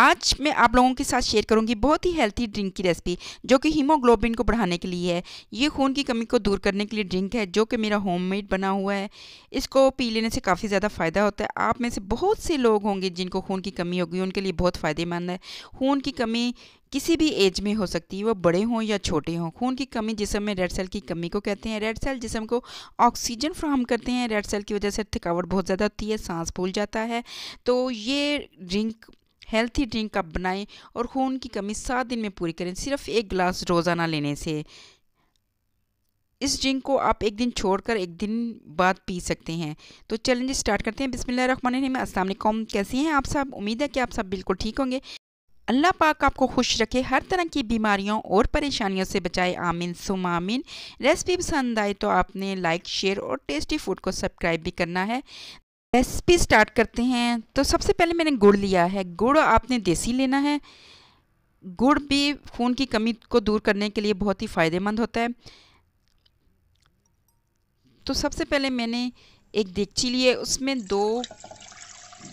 आज मैं आप लोगों के साथ शेयर करूंगी बहुत ही हेल्थी ड्रिंक की रेसिपी जो कि हीमोग्लोबिन को बढ़ाने के लिए है ये खून की कमी को दूर करने के लिए ड्रिंक है जो कि मेरा होममेड बना हुआ है इसको पी लेने से काफ़ी ज़्यादा फ़ायदा होता है आप में से बहुत से लोग होंगे जिनको खून की कमी होगी उनके लिए बहुत फ़ायदेमंद है खून की कमी किसी भी एज में हो सकती है वो बड़े हों या छोटे हों खून की कमी जिसम में रेड सेल की कमी को कहते हैं रेड सेल जिसम को ऑक्सीजन फ्राहम करते हैं रेड सेल की वजह से थकावट बहुत ज़्यादा होती है सांस फूल जाता है तो ये ड्रिंक हेल्थी ड्रिंक कप बनाएं और खून की कमी सात दिन में पूरी करें सिर्फ एक गिलास रोज़ाना लेने से इस ड्रिंक को आप एक दिन छोड़कर एक दिन बाद पी सकते हैं तो चैलेंज स्टार्ट करते हैं बिसमिल्ल रन रहीम असलम कैसे हैं आप सब उम्मीद है कि आप सब बिल्कुल ठीक होंगे अल्लाह पाक आपको खुश रखे हर तरह की बीमारियों और परेशानियों से बचाए आमीन सुम आमीन रेसिपी पसंद आए तो आपने लाइक शेयर और टेस्टी फूड को सब्सक्राइब भी करना है रेसिपी स्टार्ट करते हैं तो सबसे पहले मैंने गुड़ लिया है गुड़ आपने देसी लेना है गुड़ भी खून की कमी को दूर करने के लिए बहुत ही फ़ायदेमंद होता है तो सबसे पहले मैंने एक देगची ली है उसमें दो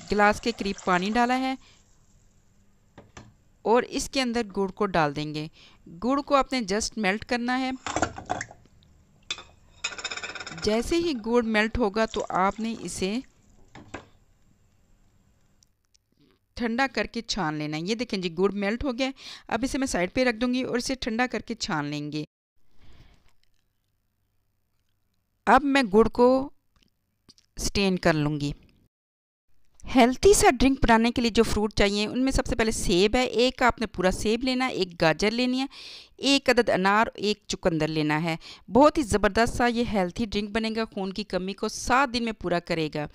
गिलास के करीब पानी डाला है और इसके अंदर गुड़ को डाल देंगे गुड़ को आपने जस्ट मेल्ट करना है जैसे ही गुड़ मेल्ट होगा तो आपने इसे ठंडा करके छान लेना है ये देखें जी गुड़ मेल्ट हो गया अब इसे मैं साइड पे रख दूंगी और इसे ठंडा करके छान लेंगे अब मैं गुड़ को स्टेन कर लूँगी हेल्थी सा ड्रिंक बनाने के लिए जो फ्रूट चाहिए उनमें सबसे पहले सेब है एक आपने पूरा सेब लेना है एक गाजर लेनी है एक अदद अनार एक चुकंदर लेना है बहुत ही ज़बरदस्त सा ये हेल्थी ड्रिंक बनेगा खून की कमी को सात दिन में पूरा करेगा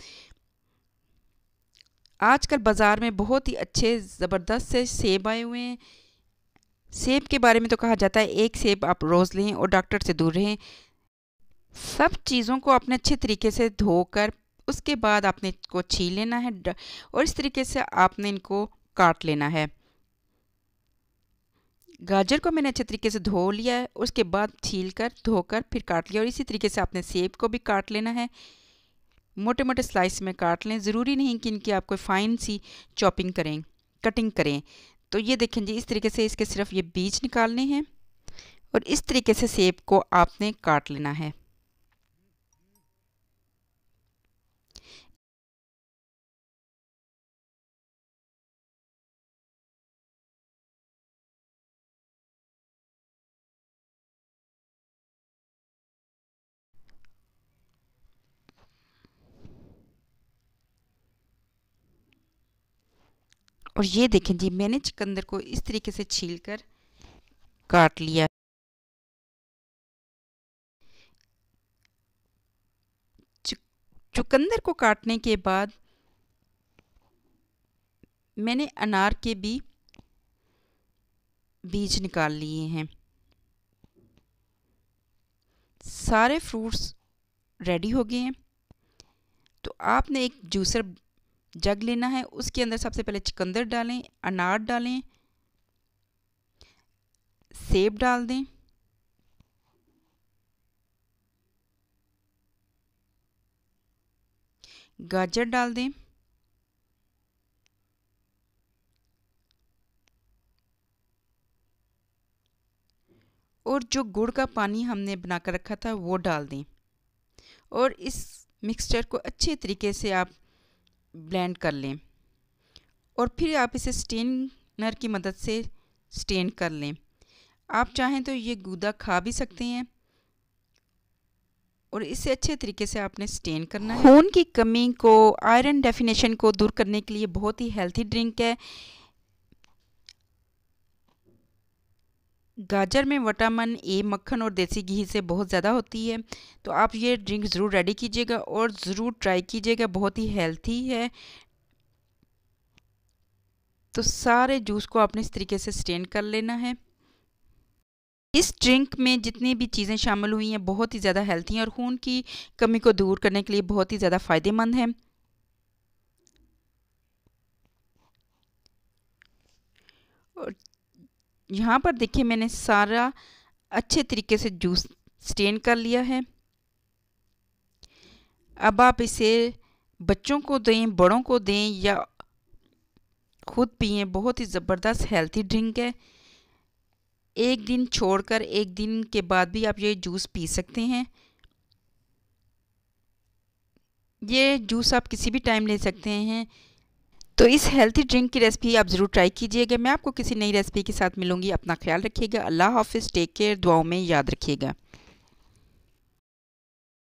आजकल बाज़ार में बहुत ही अच्छे ज़बरदस्त से सेब आए हुए हैं सेब के बारे में तो कहा जाता है एक सेब आप रोज़ लें और डॉक्टर से दूर रहें सब चीज़ों को आपने अच्छे तरीके से धोकर उसके बाद आपने इसको छीन लेना है और इस तरीके से आपने इनको काट लेना है गाजर को मैंने अच्छे तरीके से धो लिया है उसके बाद छील कर धोकर फिर काट लिया और इसी तरीके से आपने सेब को भी काट लेना है मोटे मोटे स्लाइस में काट लें ज़रूरी नहीं कि इनकी आपको फ़ाइन सी चॉपिंग करें कटिंग करें तो ये देखें जी इस तरीके से इसके सिर्फ ये बीज निकालने हैं और इस तरीके से सेब को आपने काट लेना है और ये देखें जी मैंने चुकंदर को इस तरीके से छील कर काट लिया चुकंदर को काटने के बाद मैंने अनार के भी बीज निकाल लिए हैं सारे फ्रूट्स रेडी हो गए हैं तो आपने एक जूसर जग लेना है उसके अंदर सबसे पहले चिकंदर डालें अनार डालें सेब डाल दें गाजर डाल दें और जो गुड़ का पानी हमने बनाकर रखा था वो डाल दें और इस मिक्सचर को अच्छे तरीके से आप ब्लेंड कर लें और फिर आप इसे स्टेनर की मदद से स्टेन कर लें आप चाहें तो ये गूदा खा भी सकते हैं और इसे अच्छे तरीके से आपने स्टेन करना है खून की कमी को आयरन डेफिनेशन को दूर करने के लिए बहुत ही हेल्थी ड्रिंक है गाजर में वटामन ए मक्खन और देसी घी से बहुत ज़्यादा होती है तो आप ये ड्रिंक ज़रूर रेडी कीजिएगा और ज़रूर ट्राई कीजिएगा बहुत ही हेल्थी है तो सारे जूस को आपने इस तरीके से स्ट्रेन कर लेना है इस ड्रिंक में जितनी भी चीज़ें शामिल हुई हैं बहुत ही ज़्यादा हेल्थी हैं और खून की कमी को दूर करने के लिए बहुत ही ज़्यादा फ़ायदेमंद है और यहाँ पर देखिए मैंने सारा अच्छे तरीके से जूस स्टेन कर लिया है अब आप इसे बच्चों को दें बड़ों को दें या खुद पिए बहुत ही ज़बरदस्त हेल्थी ड्रिंक है एक दिन छोड़कर एक दिन के बाद भी आप ये जूस पी सकते हैं ये जूस आप किसी भी टाइम ले सकते हैं तो इस हेल्थी ड्रिंक की रेसिपी आप ज़रूर ट्राई कीजिएगा मैं आपको किसी नई रेसिपी के साथ मिलूंगी अपना ख्याल रखिएगा अल्लाह हाफिज़ टेक केयर दुआओं में याद रखिएगा